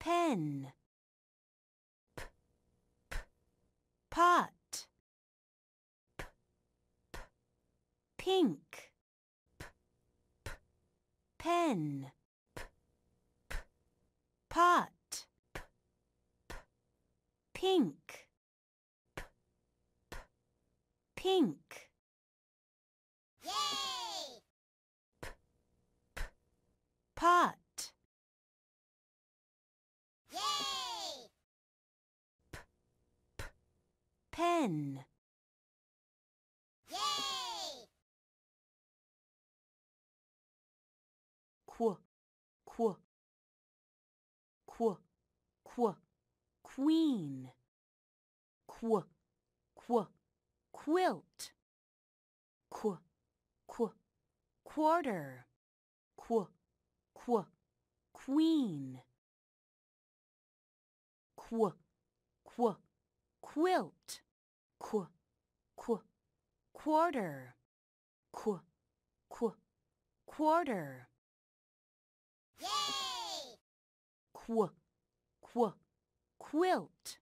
pen p p pot p p pink p p pen p p pot p p pink p p pink pen. Yay! Qu, qu, qu, qu, queen. Qu, qu, quilt. Qu, qu, quarter. Qu, qu, queen. Qu, qu, quilt qu qu quarter qu qu quarter yay qu qu quilt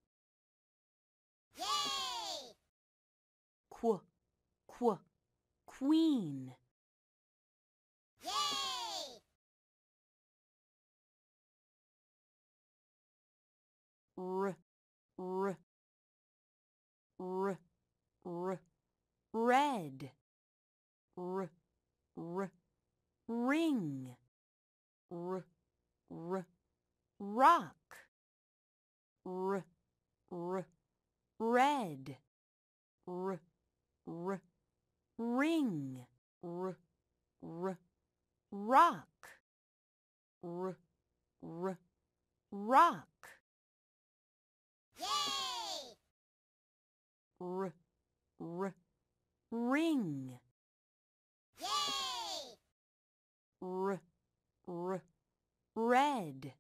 yay qu qu queen yay r r r r red r r ring r r rock r r red r r ring r r rock r r rock r, r, ring. Yay! R, r, red.